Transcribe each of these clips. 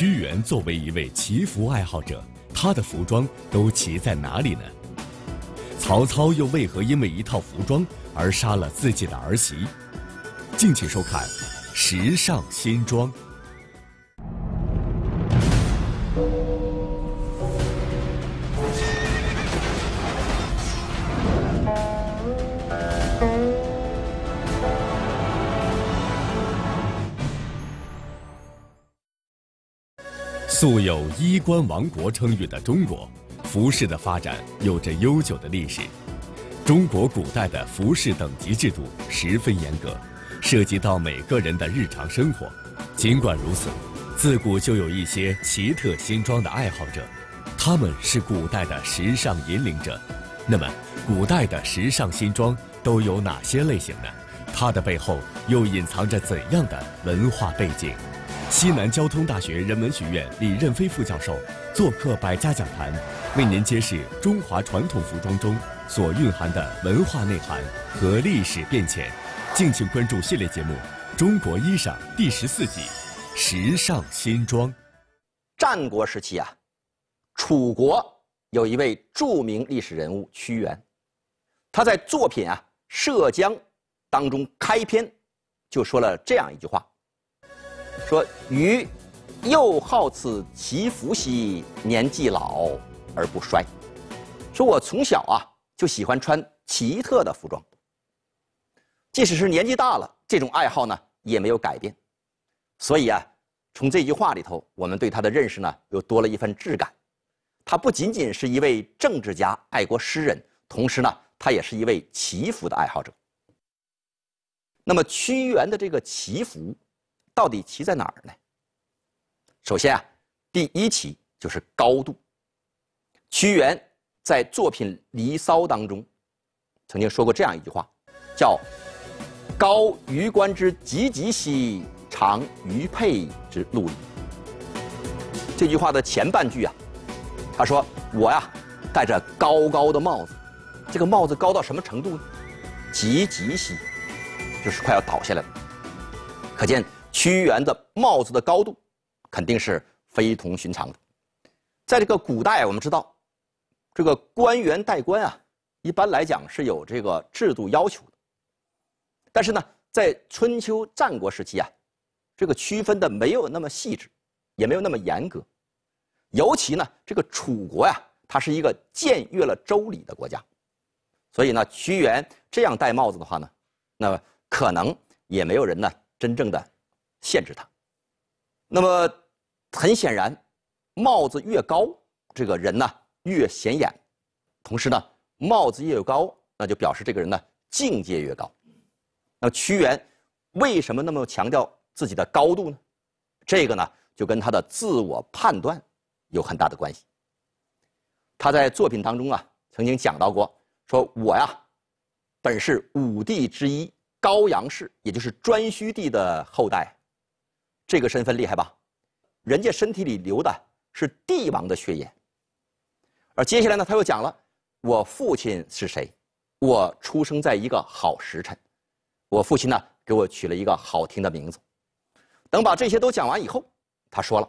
屈原作为一位祈福爱好者，他的服装都骑在哪里呢？曹操又为何因为一套服装而杀了自己的儿媳？敬请收看《时尚新装》。素有“衣冠王国”称誉的中国，服饰的发展有着悠久的历史。中国古代的服饰等级制度十分严格，涉及到每个人的日常生活。尽管如此，自古就有一些奇特新装的爱好者，他们是古代的时尚引领者。那么，古代的时尚新装都有哪些类型呢？它的背后又隐藏着怎样的文化背景？西南交通大学人文学院李任飞副教授做客百家讲坛，为您揭示中华传统服装中所蕴含的文化内涵和历史变迁。敬请关注系列节目《中国衣裳》第十四集《时尚新装》。战国时期啊，楚国有一位著名历史人物屈原，他在作品啊《涉江》当中开篇就说了这样一句话。说余又好此其服兮，年纪老而不衰。说我从小啊就喜欢穿奇特的服装，即使是年纪大了，这种爱好呢也没有改变。所以啊，从这句话里头，我们对他的认识呢又多了一份质感。他不仅仅是一位政治家、爱国诗人，同时呢，他也是一位祈福的爱好者。那么屈原的这个祈福到底奇在哪儿呢？首先啊，第一奇就是高度。屈原在作品《离骚》当中曾经说过这样一句话，叫“高余冠之岌岌兮，长余佩之陆离”。这句话的前半句啊，他说：“我呀戴着高高的帽子，这个帽子高到什么程度呢？岌岌兮，就是快要倒下来了。可见。屈原的帽子的高度，肯定是非同寻常的。在这个古代，我们知道，这个官员戴冠啊，一般来讲是有这个制度要求的。但是呢，在春秋战国时期啊，这个区分的没有那么细致，也没有那么严格。尤其呢，这个楚国呀，它是一个僭越了周礼的国家，所以呢，屈原这样戴帽子的话呢，那可能也没有人呢真正的。限制他，那么很显然，帽子越高，这个人呢越显眼，同时呢，帽子越高，那就表示这个人呢境界越高。那么屈原为什么那么强调自己的高度呢？这个呢就跟他的自我判断有很大的关系。他在作品当中啊曾经讲到过，说我呀，本是五帝之一高阳氏，也就是颛顼帝的后代。这个身份厉害吧？人家身体里流的是帝王的血液。而接下来呢，他又讲了：我父亲是谁？我出生在一个好时辰。我父亲呢，给我取了一个好听的名字。等把这些都讲完以后，他说了：“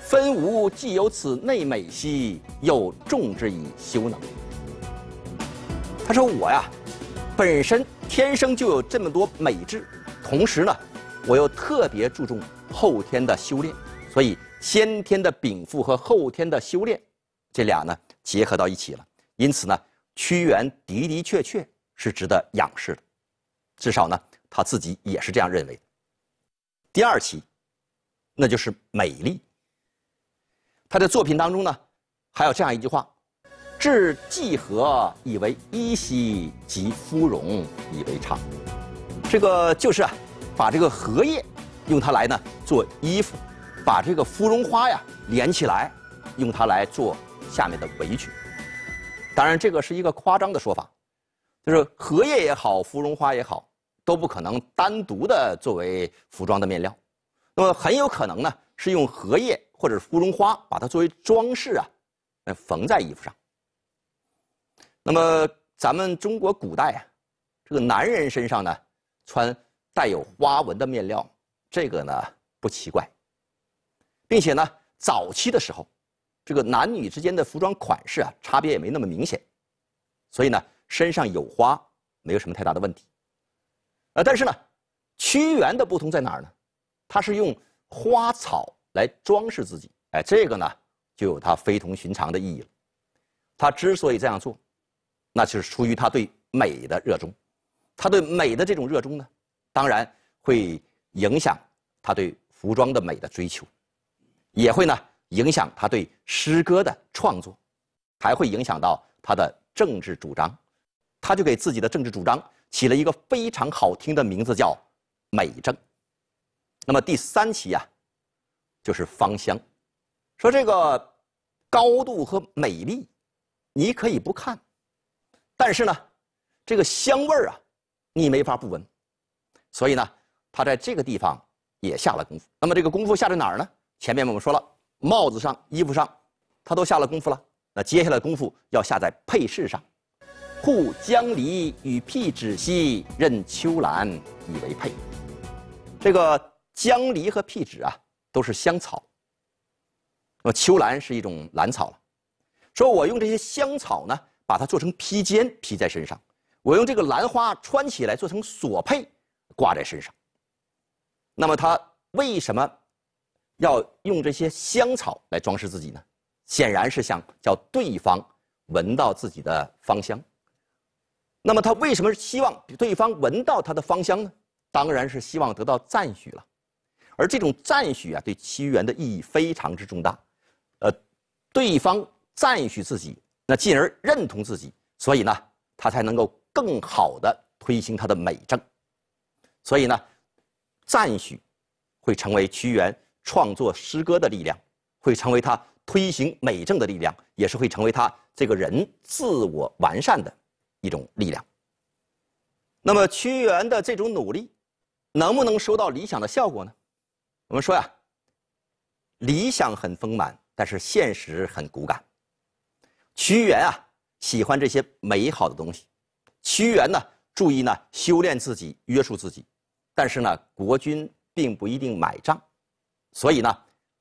分吾既有此内美兮，又重之以修能。”他说我呀，本身天生就有这么多美质，同时呢。我又特别注重后天的修炼，所以先天的禀赋和后天的修炼，这俩呢结合到一起了。因此呢，屈原的的确确是值得仰视的，至少呢他自己也是这样认为的。第二期，那就是美丽。他的作品当中呢，还有这样一句话：“至季荷以为衣兮，及芙蓉以为裳。”这个就是啊。把这个荷叶用它来呢做衣服，把这个芙蓉花呀连起来，用它来做下面的围裙。当然，这个是一个夸张的说法，就是荷叶也好，芙蓉花也好，都不可能单独的作为服装的面料。那么很有可能呢是用荷叶或者芙蓉花把它作为装饰啊，来缝在衣服上。那么咱们中国古代啊，这个男人身上呢穿。带有花纹的面料，这个呢不奇怪，并且呢，早期的时候，这个男女之间的服装款式啊差别也没那么明显，所以呢，身上有花没有什么太大的问题，呃，但是呢，屈原的不同在哪儿呢？他是用花草来装饰自己，哎，这个呢就有他非同寻常的意义了。他之所以这样做，那就是出于他对美的热衷，他对美的这种热衷呢。当然会影响他对服装的美的追求，也会呢影响他对诗歌的创作，还会影响到他的政治主张。他就给自己的政治主张起了一个非常好听的名字，叫“美政”。那么第三期啊，就是芳香，说这个高度和美丽你可以不看，但是呢，这个香味儿啊，你没法不闻。所以呢，他在这个地方也下了功夫。那么这个功夫下在哪儿呢？前面我们说了，帽子上、衣服上，他都下了功夫了。那接下来功夫要下在配饰上。护江离与辟芷兮，任秋兰以为佩。这个江离和辟芷啊，都是香草。那么秋兰是一种兰草了。说我用这些香草呢，把它做成披肩，披在身上；我用这个兰花穿起来，做成锁佩。挂在身上。那么他为什么要用这些香草来装饰自己呢？显然是想叫对方闻到自己的芳香。那么他为什么希望对方闻到他的芳香呢？当然是希望得到赞许了。而这种赞许啊，对屈原的意义非常之重大。呃，对方赞许自己，那进而认同自己，所以呢，他才能够更好的推行他的美政。所以呢，赞许会成为屈原创作诗歌的力量，会成为他推行美政的力量，也是会成为他这个人自我完善的一种力量。那么，屈原的这种努力，能不能收到理想的效果呢？我们说呀，理想很丰满，但是现实很骨感。屈原啊，喜欢这些美好的东西，屈原呢，注意呢，修炼自己，约束自己。但是呢，国君并不一定买账，所以呢，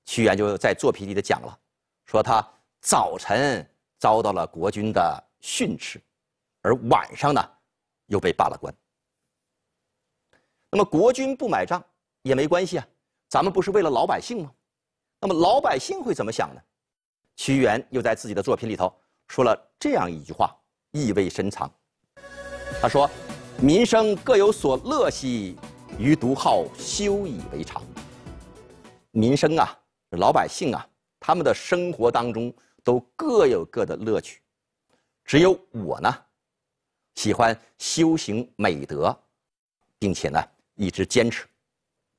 屈原就在作品里头讲了，说他早晨遭到了国君的训斥，而晚上呢，又被罢了官。那么国君不买账也没关系啊，咱们不是为了老百姓吗？那么老百姓会怎么想呢？屈原又在自己的作品里头说了这样一句话，意味深长，他说：“民生各有所乐兮。”余独好修以为常。民生啊，老百姓啊，他们的生活当中都各有各的乐趣，只有我呢，喜欢修行美德，并且呢一直坚持。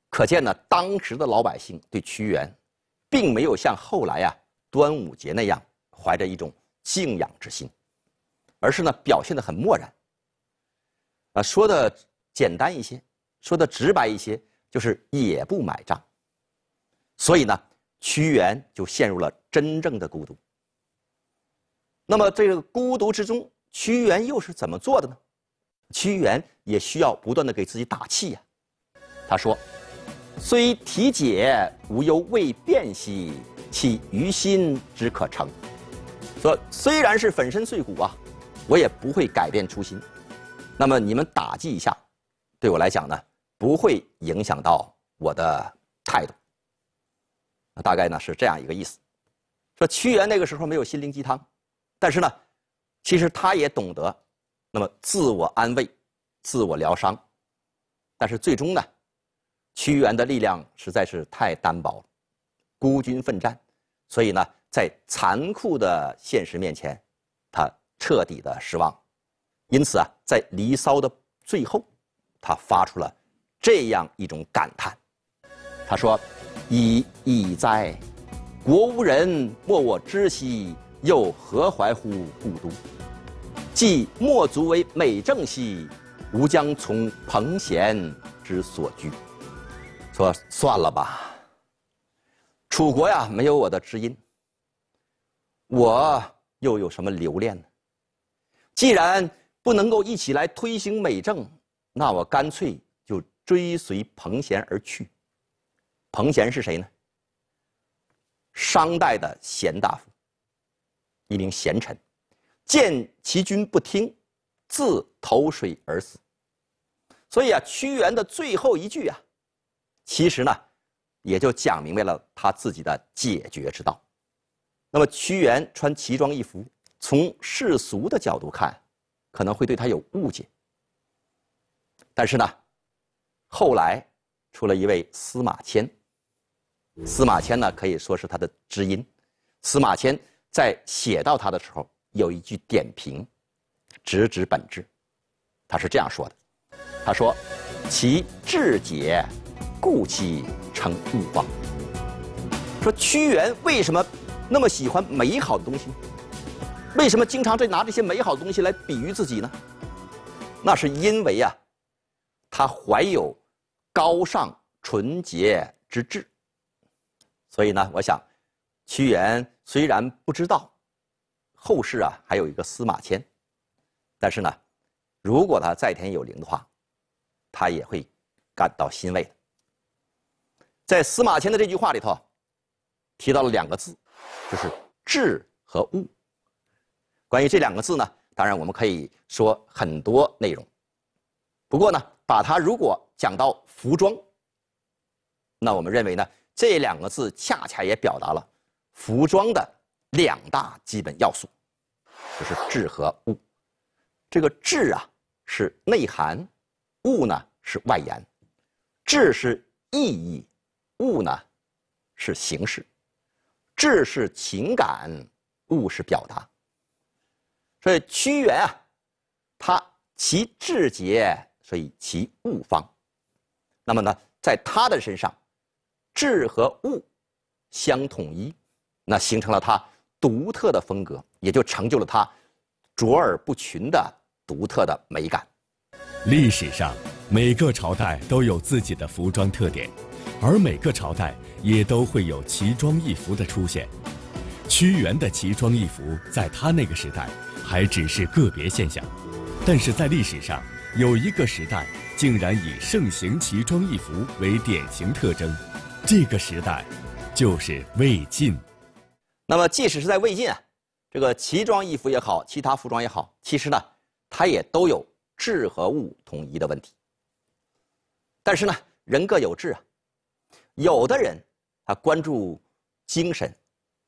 可见呢，当时的老百姓对屈原，并没有像后来啊端午节那样怀着一种敬仰之心，而是呢表现的很漠然。啊，说的简单一些。说的直白一些，就是也不买账。所以呢，屈原就陷入了真正的孤独。那么这个孤独之中，屈原又是怎么做的呢？屈原也需要不断的给自己打气呀。他说：“虽体解无忧未变兮，岂余心之可成？”说虽然是粉身碎骨啊，我也不会改变初心。那么你们打击一下，对我来讲呢？不会影响到我的态度。大概呢是这样一个意思：说屈原那个时候没有心灵鸡汤，但是呢，其实他也懂得那么自我安慰、自我疗伤。但是最终呢，屈原的力量实在是太单薄了，孤军奋战，所以呢，在残酷的现实面前，他彻底的失望。因此啊，在《离骚》的最后，他发出了。这样一种感叹，他说：“已以哉，国无人莫我知兮，又何怀乎故都？既莫足为美政兮，吾将从彭贤之所居。”说算了吧，楚国呀，没有我的知音，我又有什么留恋呢？既然不能够一起来推行美政，那我干脆。追随彭贤而去。彭贤是谁呢？商代的贤大夫，一名贤臣，见其君不听，自投水而死。所以啊，屈原的最后一句啊，其实呢，也就讲明白了他自己的解决之道。那么，屈原穿奇装异服，从世俗的角度看，可能会对他有误解，但是呢。后来，出了一位司马迁。司马迁呢，可以说是他的知音。司马迁在写到他的时候，有一句点评，直指本质。他是这样说的：“他说，其志解，故其成物忘。说屈原为什么那么喜欢美好的东西呢？为什么经常在拿这些美好的东西来比喻自己呢？那是因为啊。他怀有高尚纯洁之志，所以呢，我想，屈原虽然不知道，后世啊还有一个司马迁，但是呢，如果他在天有灵的话，他也会感到欣慰。在司马迁的这句话里头，提到了两个字，就是“志”和“物”。关于这两个字呢，当然我们可以说很多内容，不过呢。把它如果讲到服装，那我们认为呢，这两个字恰恰也表达了服装的两大基本要素，就是质和物。这个质啊是内涵，物呢是外延，质是意义，物呢是形式，质是情感，物是表达。所以屈原啊，他其志节所以其物方，那么呢，在他的身上，质和物相统一，那形成了他独特的风格，也就成就了他卓尔不群的独特的美感。历史上每个朝代都有自己的服装特点，而每个朝代也都会有奇装异服的出现。屈原的奇装异服在他那个时代还只是个别现象，但是在历史上。有一个时代竟然以盛行奇装异服为典型特征，这个时代就是魏晋。那么，即使是在魏晋啊，这个奇装异服也好，其他服装也好，其实呢，它也都有质和物统一的问题。但是呢，人各有志啊，有的人他关注精神，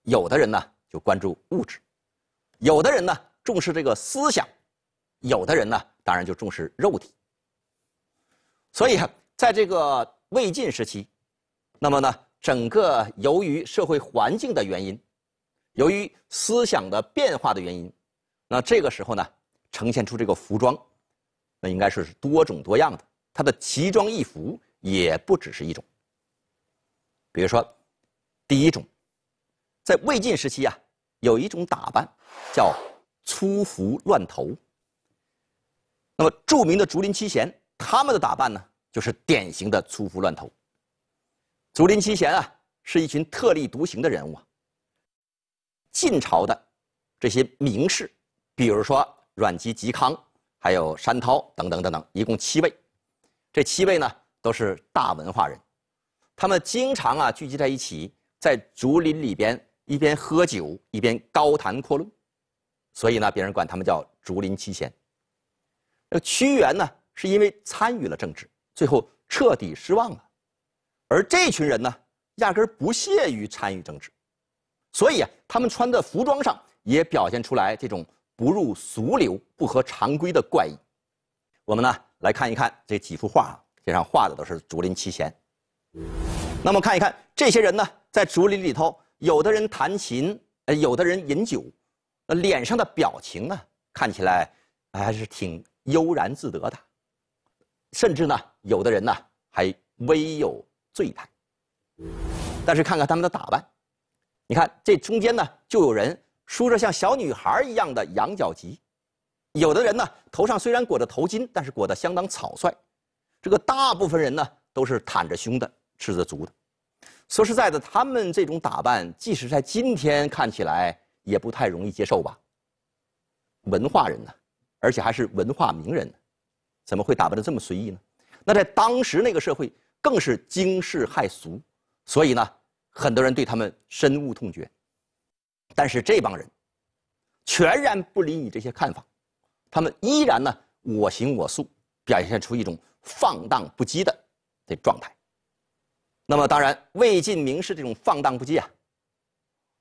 有的人呢就关注物质，有的人呢重视这个思想。有的人呢，当然就重视肉体，所以在这个魏晋时期，那么呢，整个由于社会环境的原因，由于思想的变化的原因，那这个时候呢，呈现出这个服装，那应该是多种多样的，它的奇装异服也不只是一种。比如说，第一种，在魏晋时期啊，有一种打扮叫粗服乱头。那么著名的竹林七贤，他们的打扮呢，就是典型的粗服乱头。竹林七贤啊，是一群特立独行的人物啊。晋朝的这些名士，比如说阮籍、嵇康，还有山涛等等等等，一共七位。这七位呢，都是大文化人，他们经常啊聚集在一起，在竹林里边一边喝酒一边高谈阔论，所以呢，别人管他们叫竹林七贤。那个屈原呢，是因为参与了政治，最后彻底失望了，而这群人呢，压根不屑于参与政治，所以啊，他们穿的服装上也表现出来这种不入俗流、不合常规的怪异。我们呢，来看一看这几幅画啊，这上画的都是竹林七贤。那么看一看这些人呢，在竹林里头，有的人弹琴，呃，有的人饮酒，那脸上的表情呢，看起来还是挺。悠然自得的，甚至呢，有的人呢还微有醉态。但是看看他们的打扮，你看这中间呢，就有人梳着像小女孩一样的羊角髻，有的人呢头上虽然裹着头巾，但是裹得相当草率。这个大部分人呢都是袒着胸的，赤着足的。说实在的，他们这种打扮，即使在今天看起来，也不太容易接受吧？文化人呢？而且还是文化名人，怎么会打扮的这么随意呢？那在当时那个社会，更是惊世骇俗，所以呢，很多人对他们深恶痛绝。但是这帮人，全然不理你这些看法，他们依然呢我行我素，表现出一种放荡不羁的的状态。那么当然，魏晋名士这种放荡不羁啊，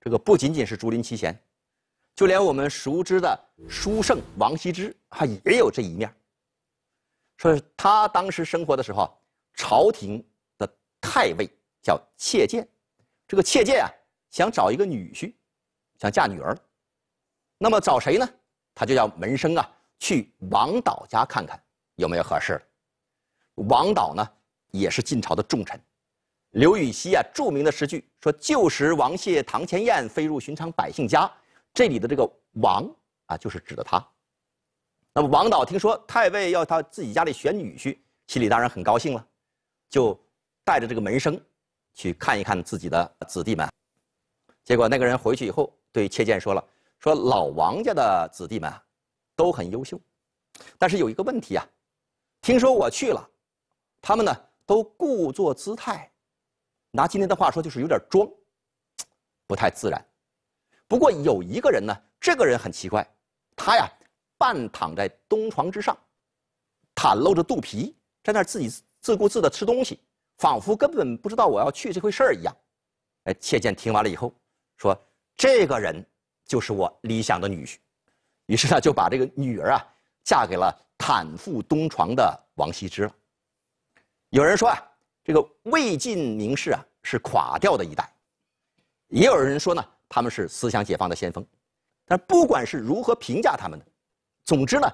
这个不仅仅是竹林七贤。就连我们熟知的书圣王羲之，他也有这一面。说他当时生活的时候，朝廷的太尉叫谢鉴，这个谢鉴啊，想找一个女婿，想嫁女儿，那么找谁呢？他就叫门生啊，去王导家看看有没有合适。王导呢，也是晋朝的重臣。刘禹锡啊，著名的诗句说：“旧时王谢堂前燕，飞入寻常百姓家。”这里的这个王啊，就是指的他。那么王导听说太尉要他自己家里选女婿，心里当然很高兴了，就带着这个门生去看一看自己的子弟们。结果那个人回去以后对切剑说了：“说老王家的子弟们都很优秀，但是有一个问题啊，听说我去了，他们呢都故作姿态，拿今天的话说就是有点装，不太自然。”不过有一个人呢，这个人很奇怪，他呀，半躺在东床之上，袒露着肚皮，在那儿自己自顾自的吃东西，仿佛根本不知道我要去这回事儿一样。哎，妾见听完了以后，说这个人就是我理想的女婿，于是呢就把这个女儿啊嫁给了袒腹东床的王羲之了。有人说啊，这个魏晋名士啊是垮掉的一代，也有人说呢。他们是思想解放的先锋，但不管是如何评价他们的，总之呢，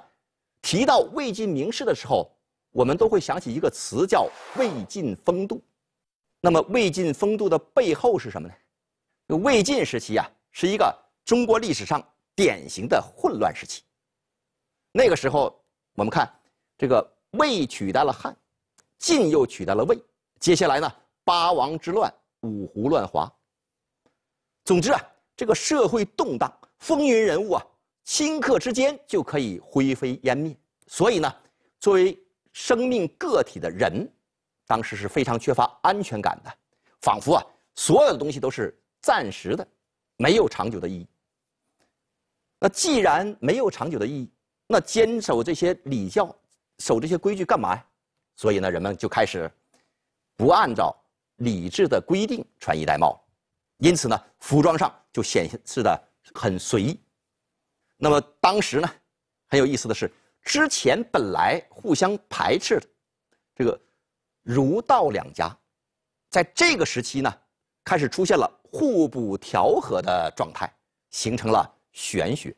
提到魏晋名士的时候，我们都会想起一个词叫魏晋风度。那么，魏晋风度的背后是什么呢？魏晋时期啊，是一个中国历史上典型的混乱时期。那个时候，我们看，这个魏取代了汉，晋又取代了魏，接下来呢，八王之乱，五胡乱华。总之啊，这个社会动荡，风云人物啊，顷刻之间就可以灰飞烟灭。所以呢，作为生命个体的人，当时是非常缺乏安全感的，仿佛啊，所有的东西都是暂时的，没有长久的意义。那既然没有长久的意义，那坚守这些礼教、守这些规矩干嘛呀？所以呢，人们就开始不按照礼制的规定穿衣戴帽。因此呢，服装上就显示的很随意。那么当时呢，很有意思的是，之前本来互相排斥的这个儒道两家，在这个时期呢，开始出现了互补调和的状态，形成了玄学。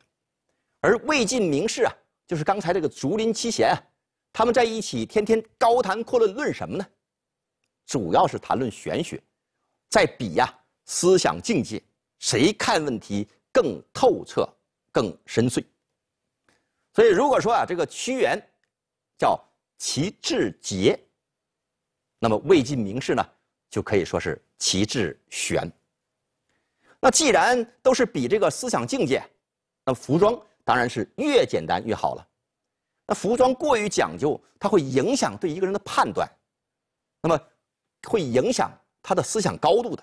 而魏晋名士啊，就是刚才这个竹林七贤啊，他们在一起天天高谈阔论，论什么呢？主要是谈论玄学，在比呀。思想境界，谁看问题更透彻、更深邃？所以，如果说啊，这个屈原叫其志杰，那么魏晋名士呢，就可以说是其志玄。那既然都是比这个思想境界，那服装当然是越简单越好了。那服装过于讲究，它会影响对一个人的判断，那么会影响他的思想高度的。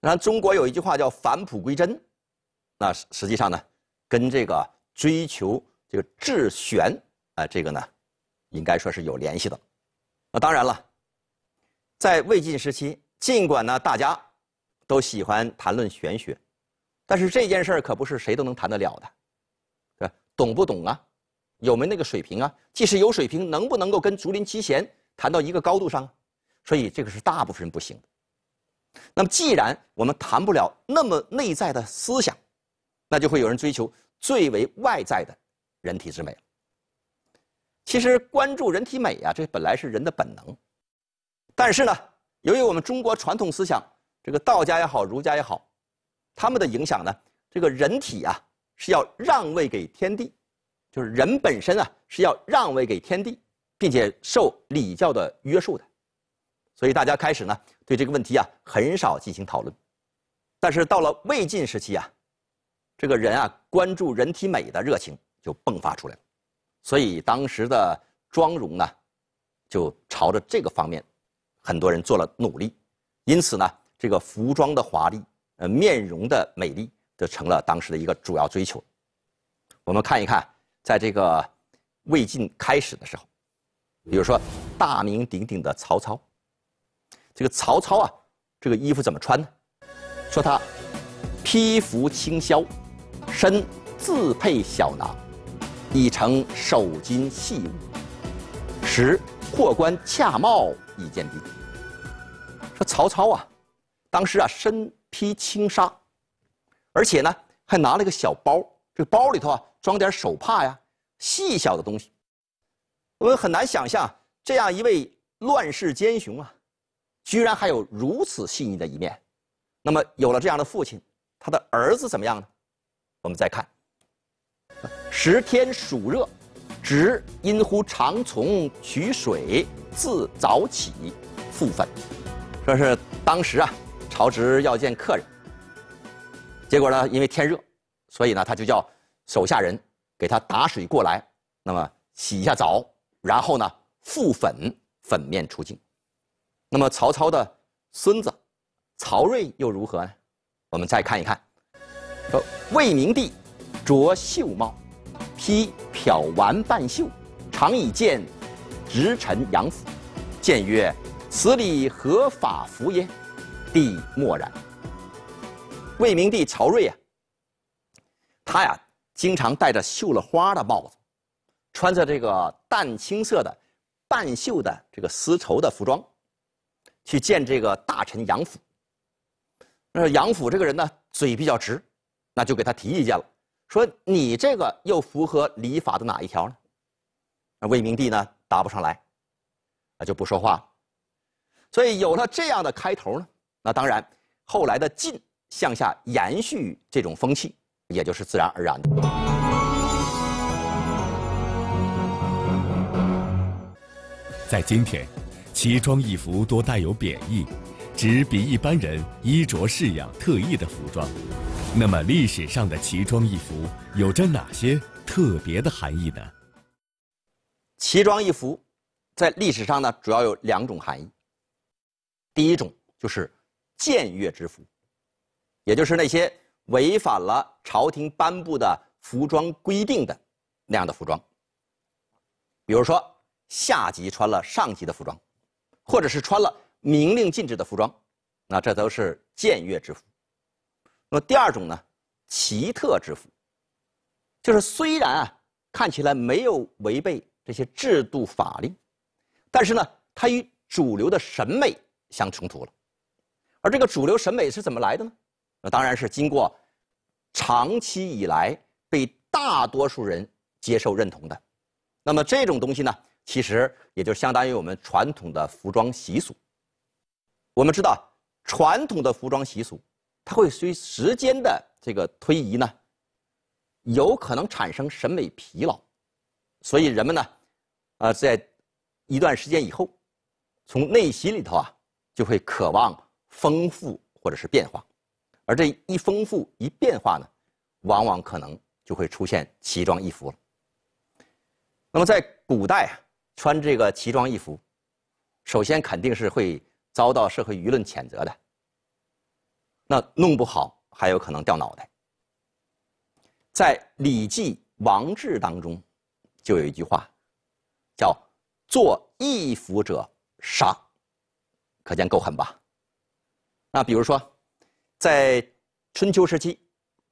那中国有一句话叫“返璞归真”，那实际上呢，跟这个追求这个治玄啊，这个呢，应该说是有联系的。那当然了，在魏晋时期，尽管呢大家都喜欢谈论玄学，但是这件事儿可不是谁都能谈得了的，对吧？懂不懂啊？有没那个水平啊？即使有水平，能不能够跟竹林七贤谈到一个高度上所以这个是大部分人不行的。那么，既然我们谈不了那么内在的思想，那就会有人追求最为外在的人体之美。其实，关注人体美啊，这本来是人的本能。但是呢，由于我们中国传统思想，这个道家也好，儒家也好，他们的影响呢，这个人体啊是要让位给天地，就是人本身啊是要让位给天地，并且受礼教的约束的。所以，大家开始呢。对这个问题啊，很少进行讨论，但是到了魏晋时期啊，这个人啊关注人体美的热情就迸发出来了，所以当时的妆容呢，就朝着这个方面，很多人做了努力，因此呢，这个服装的华丽，呃，面容的美丽，就成了当时的一个主要追求。我们看一看，在这个魏晋开始的时候，比如说大名鼎鼎的曹操。这个曹操啊，这个衣服怎么穿呢？说他披服轻绡，身自佩小囊，以承手巾细物，时霍冠恰帽以见宾。说曹操啊，当时啊身披轻纱，而且呢还拿了个小包，这个包里头啊装点手帕呀、细小的东西。我们很难想象这样一位乱世奸雄啊。居然还有如此细腻的一面，那么有了这样的父亲，他的儿子怎么样呢？我们再看。时天暑热，植因乎长从取水，自早起，复粉，说是当时啊，曹植要见客人，结果呢，因为天热，所以呢，他就叫手下人给他打水过来，那么洗一下澡，然后呢，复粉，粉面出镜。那么曹操的孙子曹睿又如何呢？我们再看一看，说魏明帝着绣帽，披缥纨半袖，常以剑直陈杨府。见曰：“此礼合法服也？”帝默然。魏明帝曹睿啊，他呀经常戴着绣了花的帽子，穿着这个淡青色的半袖的这个丝绸的服装。去见这个大臣杨府。那杨府这个人呢，嘴比较直，那就给他提意见了，说你这个又符合礼法的哪一条呢？那魏明帝呢，答不上来，那就不说话了。所以有了这样的开头呢，那当然，后来的晋向下延续这种风气，也就是自然而然的。在今天。奇装异服多带有贬义，指比一般人衣着式样特异的服装。那么，历史上的奇装异服有着哪些特别的含义呢？奇装异服在历史上呢主要有两种含义。第一种就是僭越之服，也就是那些违反了朝廷颁布的服装规定的那样的服装。比如说，下级穿了上级的服装。或者是穿了明令禁止的服装，那这都是僭越之服。那么第二种呢，奇特之服，就是虽然啊看起来没有违背这些制度法令，但是呢，它与主流的审美相冲突了。而这个主流审美是怎么来的呢？那当然是经过长期以来被大多数人接受认同的。那么这种东西呢？其实也就相当于我们传统的服装习俗。我们知道，传统的服装习俗，它会随时间的这个推移呢，有可能产生审美疲劳，所以人们呢，呃，在一段时间以后，从内心里头啊，就会渴望丰富或者是变化，而这一丰富一变化呢，往往可能就会出现奇装异服了。那么在古代啊。穿这个奇装异服，首先肯定是会遭到社会舆论谴责的，那弄不好还有可能掉脑袋。在《礼记·王制》当中，就有一句话，叫“做义服者杀”，可见够狠吧？那比如说，在春秋时期，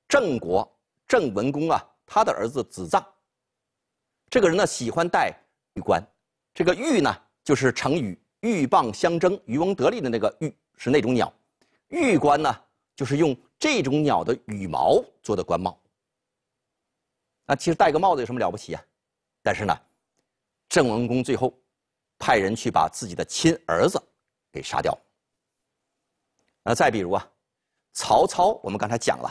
郑国郑文公啊，他的儿子子臧，这个人呢喜欢戴玉冠。这个鹬呢，就是成语“鹬蚌相争，渔翁得利”的那个鹬，是那种鸟。鹬冠呢，就是用这种鸟的羽毛做的官帽。那其实戴个帽子有什么了不起啊？但是呢，郑文公最后派人去把自己的亲儿子给杀掉那再比如啊，曹操，我们刚才讲了，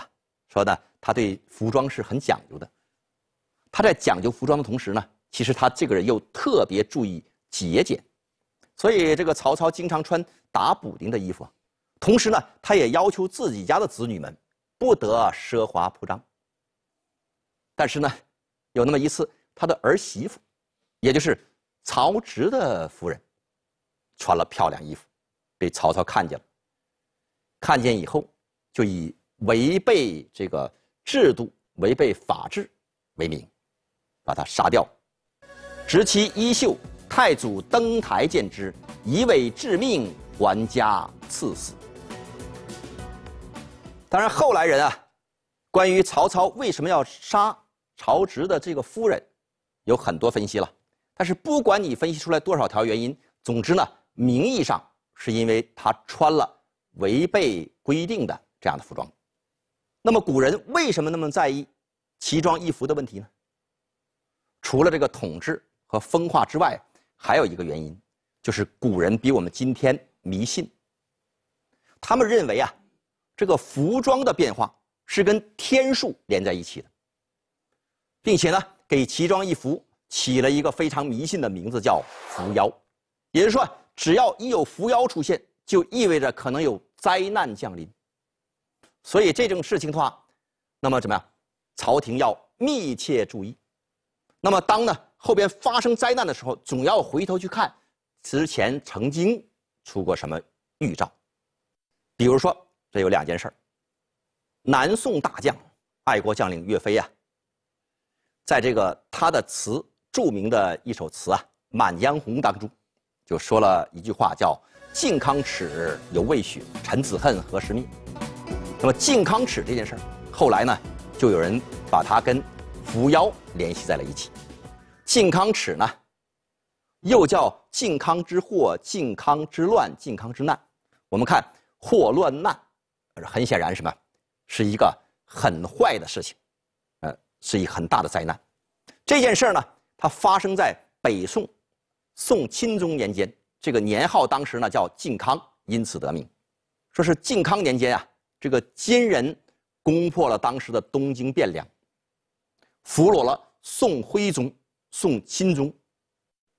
说呢，他对服装是很讲究的。他在讲究服装的同时呢。其实他这个人又特别注意节俭，所以这个曹操经常穿打补丁的衣服。同时呢，他也要求自己家的子女们不得奢华铺张。但是呢，有那么一次，他的儿媳妇，也就是曹植的夫人，穿了漂亮衣服，被曹操看见了。看见以后，就以违背这个制度、违背法治为名，把他杀掉。执其衣袖，太祖登台见之，以为致命，还家赐死。当然，后来人啊，关于曹操为什么要杀曹植的这个夫人，有很多分析了。但是，不管你分析出来多少条原因，总之呢，名义上是因为他穿了违背规定的这样的服装。那么，古人为什么那么在意奇装异服的问题呢？除了这个统治。和风化之外，还有一个原因，就是古人比我们今天迷信。他们认为啊，这个服装的变化是跟天数连在一起的，并且呢，给奇装异服起了一个非常迷信的名字，叫“扶妖”。也就是说，只要一有扶妖出现，就意味着可能有灾难降临。所以这种事情的话，那么怎么样，朝廷要密切注意。那么当呢？后边发生灾难的时候，总要回头去看，之前曾经出过什么预兆。比如说，这有两件事儿。南宋大将、爱国将领岳飞啊，在这个他的词，著名的一首词啊，《满江红》当中，就说了一句话，叫“靖康耻，犹未雪；臣子恨，何时灭”。那么“靖康耻”这件事儿，后来呢，就有人把它跟伏妖联系在了一起。靖康耻呢，又叫靖康之祸、靖康之乱、靖康之难。我们看祸、乱、难，很显然什么，是一个很坏的事情，呃，是一很大的灾难。这件事呢，它发生在北宋宋钦宗年间，这个年号当时呢叫靖康，因此得名。说是靖康年间啊，这个金人攻破了当时的东京汴梁，俘虏了宋徽宗。宋钦宗，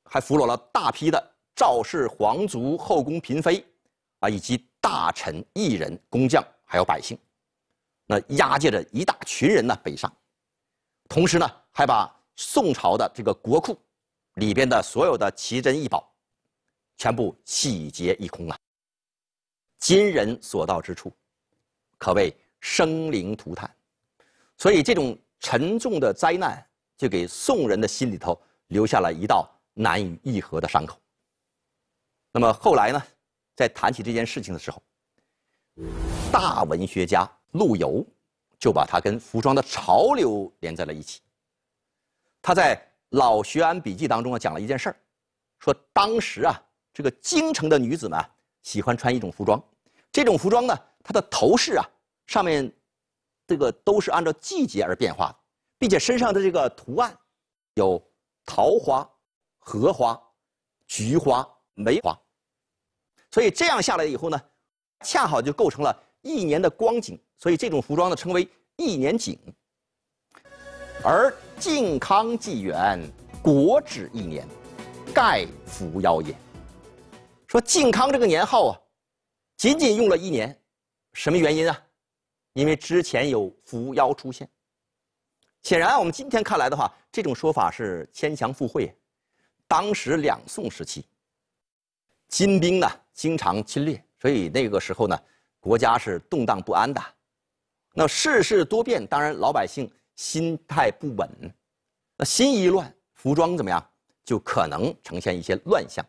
还俘虏了大批的赵氏皇族、后宫嫔妃，啊，以及大臣、艺人、工匠，还有百姓，那押解着一大群人呢北上，同时呢，还把宋朝的这个国库里边的所有的奇珍异宝，全部洗劫一空啊。金人所到之处，可谓生灵涂炭，所以这种沉重的灾难。就给宋人的心里头留下了一道难以愈合的伤口。那么后来呢，在谈起这件事情的时候，大文学家陆游就把他跟服装的潮流连在了一起。他在《老学庵笔记》当中啊讲了一件事儿，说当时啊这个京城的女子们喜欢穿一种服装，这种服装呢，它的头饰啊上面，这个都是按照季节而变化的。并且身上的这个图案，有桃花、荷花、菊花、梅花，所以这样下来以后呢，恰好就构成了一年的光景，所以这种服装呢称为“一年景”。而靖康纪元国止一年，盖伏妖也。说靖康这个年号啊，仅仅用了一年，什么原因啊？因为之前有伏妖出现。显然，我们今天看来的话，这种说法是牵强附会。当时两宋时期，金兵呢经常侵略，所以那个时候呢，国家是动荡不安的。那世事多变，当然老百姓心态不稳。那心一乱，服装怎么样，就可能呈现一些乱象。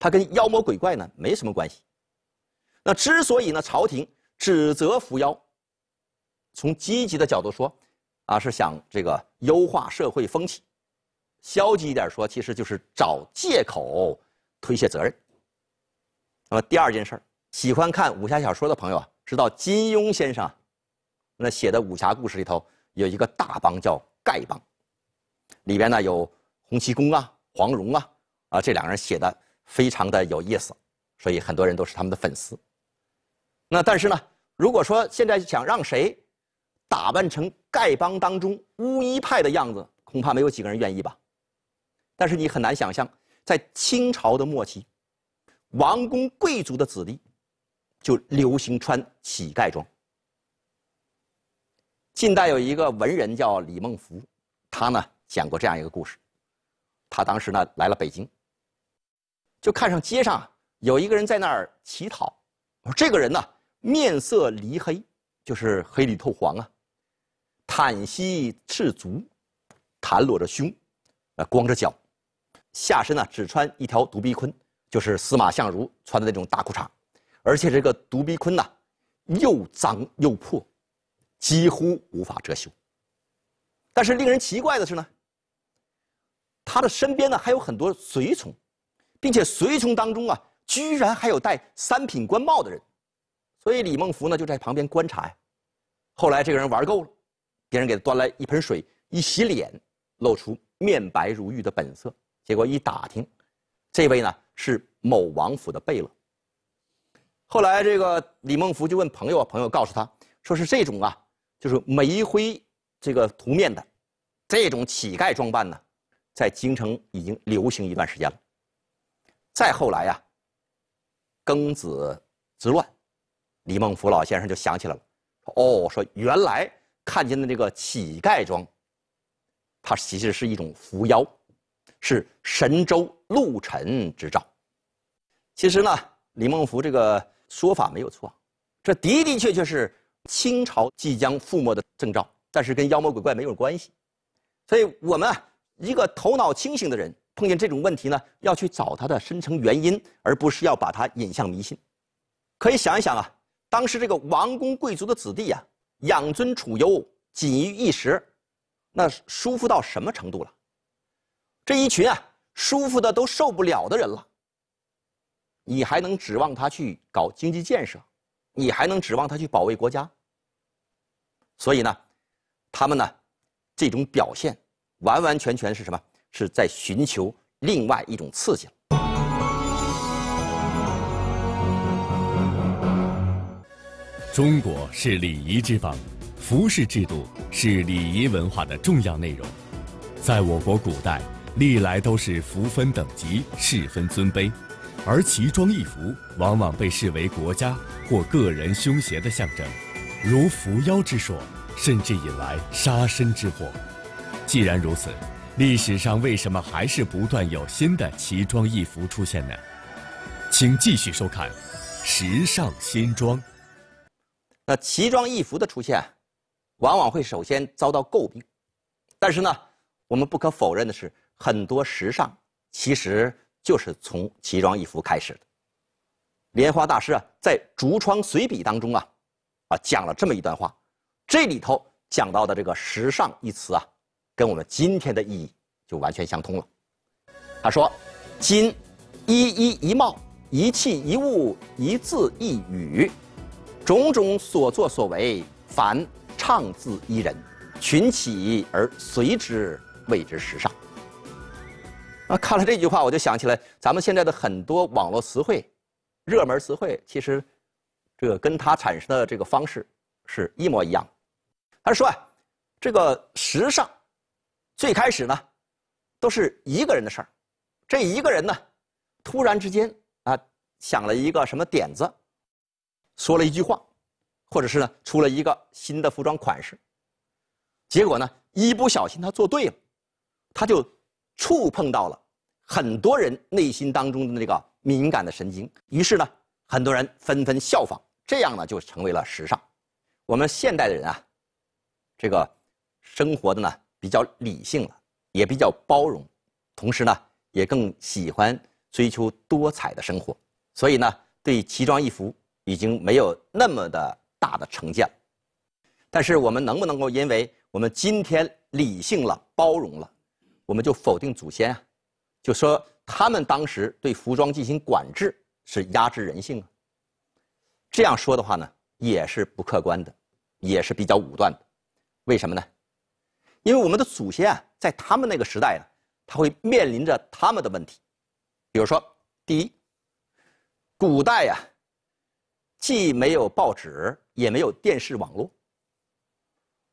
它跟妖魔鬼怪呢没什么关系。那之所以呢，朝廷指责扶妖，从积极的角度说。啊，是想这个优化社会风气，消极一点说，其实就是找借口推卸责任。那么第二件事儿，喜欢看武侠小说的朋友啊，知道金庸先生啊，那写的武侠故事里头有一个大帮叫丐帮，里边呢有洪七公啊、黄蓉啊，啊这两个人写的非常的有意思，所以很多人都是他们的粉丝。那但是呢，如果说现在想让谁？打扮成丐帮当中巫医派的样子，恐怕没有几个人愿意吧。但是你很难想象，在清朝的末期，王公贵族的子弟就流行穿乞丐装。近代有一个文人叫李梦福，他呢讲过这样一个故事，他当时呢来了北京，就看上街上有一个人在那儿乞讨，说这个人呢面色黧黑，就是黑里透黄啊。袒膝赤足，袒裸着胸，光着脚，下身呢只穿一条独臂坤，就是司马相如穿的那种大裤衩，而且这个独臂坤呐，又脏又破，几乎无法遮羞。但是令人奇怪的是呢，他的身边呢还有很多随从，并且随从当中啊，居然还有戴三品官帽的人，所以李孟福呢就在旁边观察呀。后来这个人玩够了。别人给他端来一盆水，一洗脸，露出面白如玉的本色。结果一打听，这位呢是某王府的贝勒。后来这个李孟福就问朋友啊，朋友告诉他，说是这种啊，就是煤灰这个涂面的，这种乞丐装扮呢，在京城已经流行一段时间了。再后来呀，庚子之乱，李孟福老先生就想起来了，哦，说原来。看见的这个乞丐装，它其实是一种伏妖，是神州陆沉之兆。其实呢，李梦福这个说法没有错，这的的确确是清朝即将覆没的征兆，但是跟妖魔鬼怪没有关系。所以我们一个头脑清醒的人，碰见这种问题呢，要去找它的深层原因，而不是要把它引向迷信。可以想一想啊，当时这个王公贵族的子弟啊。养尊处优，锦衣玉食，那舒服到什么程度了？这一群啊，舒服的都受不了的人了。你还能指望他去搞经济建设？你还能指望他去保卫国家？所以呢，他们呢，这种表现，完完全全是什么？是在寻求另外一种刺激了。中国是礼仪之邦，服饰制度是礼仪文化的重要内容。在我国古代，历来都是服分等级，侍分尊卑，而奇装异服往往被视为国家或个人凶邪的象征，如伏妖之说，甚至引来杀身之祸。既然如此，历史上为什么还是不断有新的奇装异服出现呢？请继续收看《时尚新装》。那奇装异服的出现，往往会首先遭到诟病，但是呢，我们不可否认的是，很多时尚其实就是从奇装异服开始的。莲花大师啊，在《竹窗随笔》当中啊，啊讲了这么一段话，这里头讲到的这个“时尚”一词啊，跟我们今天的意义就完全相通了。他说：“今一衣一帽，一器一物一字一语。”种种所作所为，凡唱自一人，群起而随之，谓之时尚。那看了这句话，我就想起来咱们现在的很多网络词汇、热门词汇，其实这个跟它产生的这个方式是一模一样。他说啊，这个时尚最开始呢，都是一个人的事儿，这一个人呢，突然之间啊，想了一个什么点子。说了一句话，或者是呢出了一个新的服装款式，结果呢一不小心他做对了，他就触碰到了很多人内心当中的那个敏感的神经，于是呢很多人纷纷效仿，这样呢就成为了时尚。我们现代的人啊，这个生活的呢比较理性了，也比较包容，同时呢也更喜欢追求多彩的生活，所以呢对奇装异服。已经没有那么的大的成见了，但是我们能不能够因为我们今天理性了、包容了，我们就否定祖先啊？就说他们当时对服装进行管制是压制人性啊？这样说的话呢，也是不客观的，也是比较武断的。为什么呢？因为我们的祖先啊，在他们那个时代啊，他会面临着他们的问题，比如说，第一，古代呀。既没有报纸，也没有电视网络，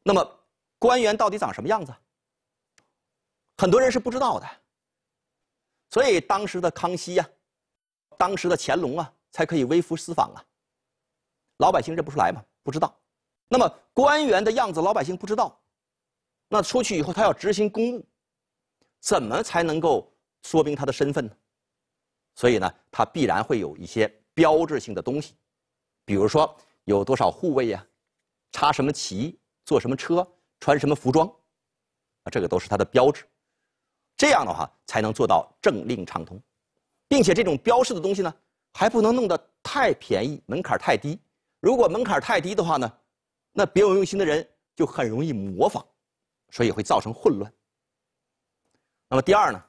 那么官员到底长什么样子？很多人是不知道的，所以当时的康熙呀，当时的乾隆啊，才可以微服私访啊。老百姓认不出来嘛，不知道。那么官员的样子，老百姓不知道，那出去以后他要执行公务，怎么才能够说明他的身份呢？所以呢，他必然会有一些标志性的东西。比如说有多少护卫呀，插什么旗，坐什么车，穿什么服装，啊，这个都是它的标志。这样的话才能做到政令畅通，并且这种标示的东西呢，还不能弄得太便宜，门槛太低。如果门槛太低的话呢，那别有用心的人就很容易模仿，所以会造成混乱。那么第二呢，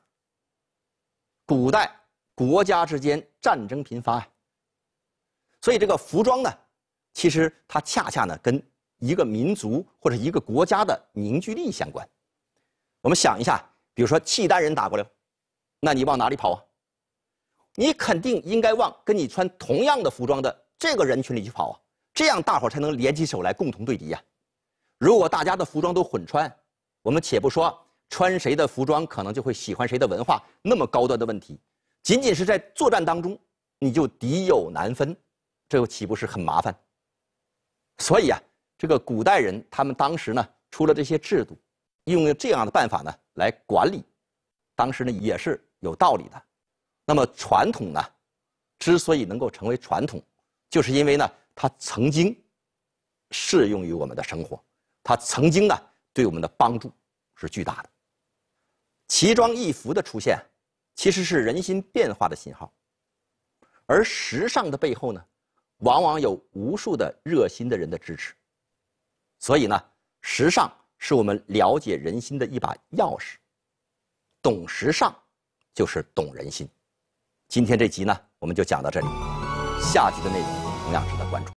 古代国家之间战争频发呀。所以这个服装呢，其实它恰恰呢跟一个民族或者一个国家的凝聚力相关。我们想一下，比如说契丹人打过来，那你往哪里跑啊？你肯定应该往跟你穿同样的服装的这个人群里去跑啊，这样大伙才能联起手来共同对敌呀。如果大家的服装都混穿，我们且不说穿谁的服装可能就会喜欢谁的文化那么高端的问题，仅仅是在作战当中，你就敌友难分。这又岂不是很麻烦？所以啊，这个古代人他们当时呢，出了这些制度，用用这样的办法呢来管理，当时呢也是有道理的。那么传统呢，之所以能够成为传统，就是因为呢，它曾经适用于我们的生活，它曾经呢对我们的帮助是巨大的。奇装异服的出现，其实是人心变化的信号，而时尚的背后呢？往往有无数的热心的人的支持，所以呢，时尚是我们了解人心的一把钥匙。懂时尚，就是懂人心。今天这集呢，我们就讲到这里，下集的内容同样值得关注。